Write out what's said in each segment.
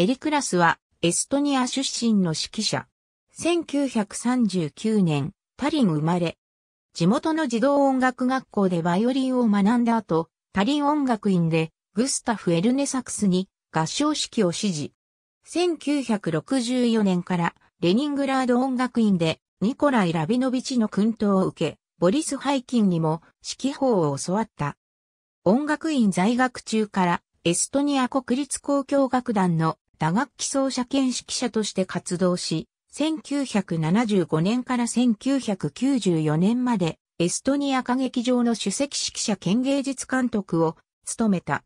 エリクラスはエストニア出身の指揮者。1939年、タリン生まれ、地元の児童音楽学校でバイオリンを学んだ後、タリン音楽院でグスタフ・エルネサクスに合唱指揮を指示。1964年からレニングラード音楽院でニコライ・ラビノビチの訓導を受け、ボリス・ハイキンにも指揮法を教わった。音楽院在学中からエストニア国立交響楽団の打楽器奏者兼指揮者として活動し、1975年から1994年までエストニア歌劇場の首席指揮者兼芸術監督を務めた。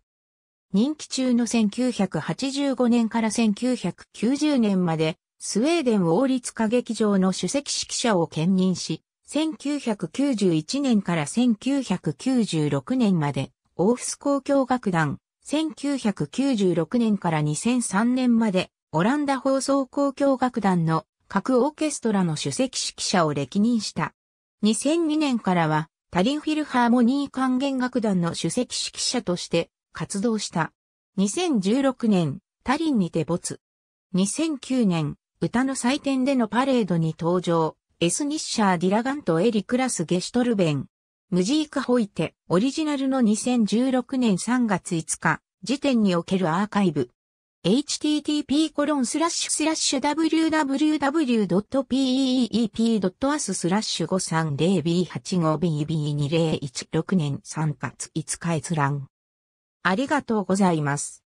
任期中の1985年から1990年までスウェーデン王立歌劇場の首席指揮者を兼任し、1991年から1996年までオーフス交響楽団1996年から2003年まで、オランダ放送交響楽団の各オーケストラの首席指揮者を歴任した。2002年からは、タリンフィルハーモニー管弦楽団の首席指揮者として活動した。2016年、タリンにて没。2009年、歌の祭典でのパレードに登場、エスニッシャー・ディラガント・エリ・クラス・ゲシュトルベン、ムジークホイテ、オリジナルの2016年3月5日、時点におけるアーカイブ。http コロンスラッシュスラッシュ www.peep.as スラッシュ 530b85bb2016 年3月5日閲覧。ありがとうございます。